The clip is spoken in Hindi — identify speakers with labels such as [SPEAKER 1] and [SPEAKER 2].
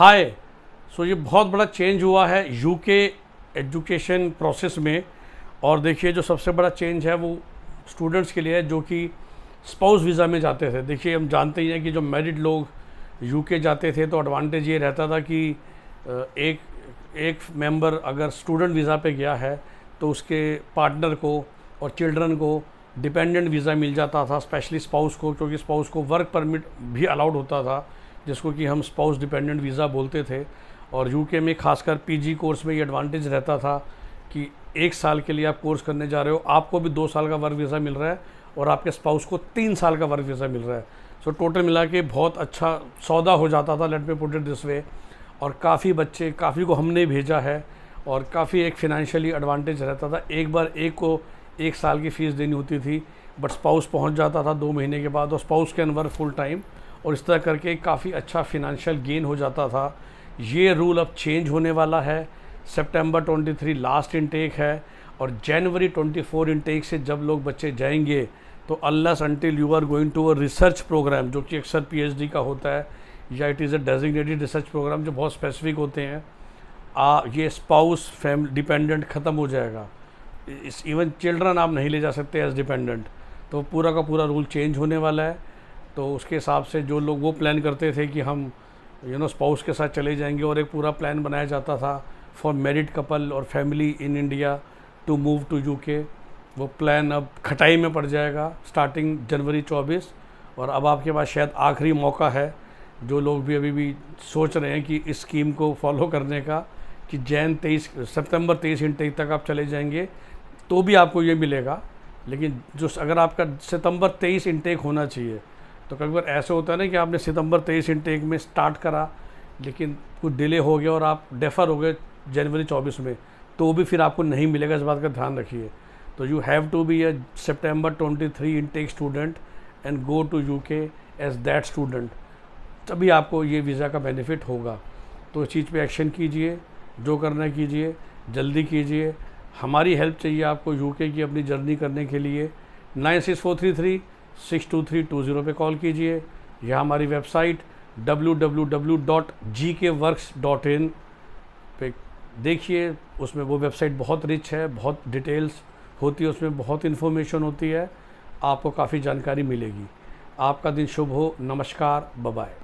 [SPEAKER 1] हाय सो ये बहुत बड़ा चेंज हुआ है यूके एजुकेशन प्रोसेस में और देखिए जो सबसे बड़ा चेंज है वो स्टूडेंट्स के लिए है जो कि स्पाउस वीज़ा में जाते थे देखिए हम जानते ही हैं कि जो मैरिड लोग यूके जाते थे तो एडवांटेज ये रहता था कि एक एक मेंबर अगर स्टूडेंट वीज़ा पे गया है तो उसके पार्टनर को और चिल्ड्रन को डिपेंडेंट वीज़ा मिल जाता था स्पेशली स्पाउस को क्योंकि स्पाउस को वर्क परमिट भी अलाउड होता था जिसको कि हम स्पाउस डिपेंडेंट वीज़ा बोलते थे और यूके में खासकर पीजी कोर्स में ये एडवांटेज रहता था कि एक साल के लिए आप कोर्स करने जा रहे हो आपको भी दो साल का वर्क वीज़ा मिल रहा है और आपके स्पाउस को तीन साल का वर्क वीज़ा मिल रहा है सो टोटल मिला के बहुत अच्छा सौदा हो जाता था let me put it this way और काफ़ी बच्चे काफ़ी को हमने भेजा है और काफ़ी एक फिनेंशियली एडवांटेज रहता था एक बार एक को एक साल की फ़ीस देनी होती थी बट स्पाउस पहुंच जाता था दो महीने के बाद और स्पाउस के अनवर फुल टाइम और इस तरह करके काफ़ी अच्छा फिनंशियल गेन हो जाता था ये रूल अब चेंज होने वाला है सितंबर 23 लास्ट इनटेक है और जनवरी 24 इनटेक से जब लोग बच्चे जाएंगे तो unless until you are going to a research programme जो कि अक्सर पीएचडी का होता है या it is a designated research programme जो बहुत स्पेसिफिक होते हैं आ ये स्पाउस फैमिली डिपेंडेंट ख़त्म हो जाएगा इस इवन चिल्ड्रन आप नहीं ले जा सकते एज डिपेंडेंट तो पूरा का पूरा रूल चेंज होने वाला है तो उसके हिसाब से जो लोग वो प्लान करते थे कि हम यू नो स्पाउस के साथ चले जाएंगे और एक पूरा प्लान बनाया जाता था फॉर मैरिड कपल और family in India to move to UK वो प्लान अब खटाई में पड़ जाएगा स्टार्टिंग जनवरी 24 और अब आपके पास शायद आखिरी मौका है जो लोग भी अभी भी सोच रहे हैं कि इस स्कीम को फॉलो करने का कि जैन तेईस सितंबर तेईस इंटेक तक आप चले जाएंगे तो भी आपको ये मिलेगा लेकिन जो अगर आपका सितंबर तेईस इंटेक होना चाहिए तो कभी बार ऐसा होता है ना कि आपने सितंबर तेईस इनटेक में स्टार्ट करा लेकिन कुछ डिले हो गया और आप डेफर हो गए जनवरी चौबीस में तो भी फिर आपको नहीं मिलेगा इस बात का ध्यान रखिए तो you have to be a September twenty three intake student and go to U K as that student तभी आपको ये वीज़ा का बेनिफिट होगा तो इस चीज़ पर एक्शन कीजिए जो करना कीजिए जल्दी कीजिए हमारी हेल्प चाहिए आपको यूके की अपनी जर्नी करने के लिए nine six four three three six two three two zero पर कॉल कीजिए या हमारी website W W W dot G K works dot in पे देखिए उसमें वो वेबसाइट बहुत रिच है बहुत डिटेल्स होती है उसमें बहुत इन्फॉर्मेशन होती है आपको काफ़ी जानकारी मिलेगी आपका दिन शुभ हो नमस्कार बाय